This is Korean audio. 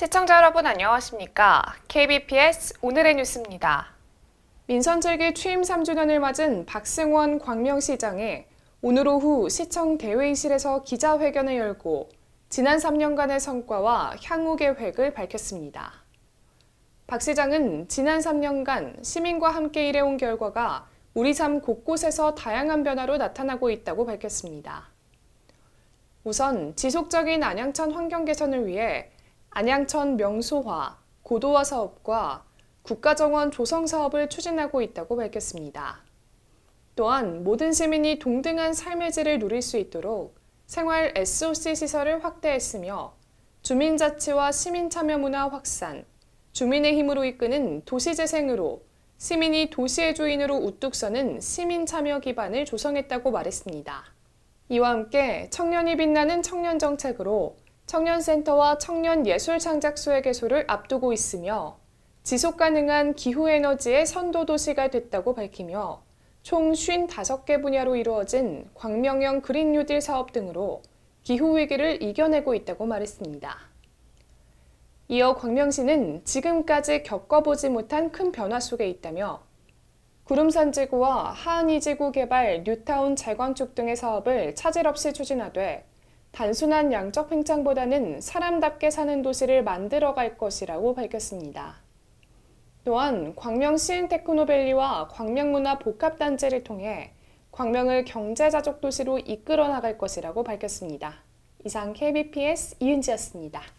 시청자 여러분 안녕하십니까? KBPS 오늘의 뉴스입니다. 민선 재기 취임 3주년을 맞은 박승원 광명시장이 오늘 오후 시청 대회의실에서 기자회견을 열고 지난 3년간의 성과와 향후 계획을 밝혔습니다. 박 시장은 지난 3년간 시민과 함께 일해온 결과가 우리 삶 곳곳에서 다양한 변화로 나타나고 있다고 밝혔습니다. 우선 지속적인 안양천 환경 개선을 위해 안양천 명소화, 고도화 사업과 국가정원 조성 사업을 추진하고 있다고 밝혔습니다. 또한 모든 시민이 동등한 삶의 질을 누릴 수 있도록 생활 SOC 시설을 확대했으며 주민자치와 시민참여 문화 확산, 주민의 힘으로 이끄는 도시재생으로 시민이 도시의 주인으로 우뚝 서는 시민참여 기반을 조성했다고 말했습니다. 이와 함께 청년이 빛나는 청년 정책으로 청년센터와 청년예술창작소의 개소를 앞두고 있으며 지속가능한 기후에너지의 선도도시가 됐다고 밝히며 총 55개 분야로 이루어진 광명형 그린 뉴딜 사업 등으로 기후위기를 이겨내고 있다고 말했습니다. 이어 광명시는 지금까지 겪어보지 못한 큰 변화 속에 있다며 구름산지구와 하안이지구 개발, 뉴타운 재건축 등의 사업을 차질 없이 추진하되 단순한 양적 팽창보다는 사람답게 사는 도시를 만들어갈 것이라고 밝혔습니다. 또한 광명 시흥 테크노밸리와 광명문화 복합단지를 통해 광명을 경제자족 도시로 이끌어 나갈 것이라고 밝혔습니다. 이상 KBPS 이은지였습니다.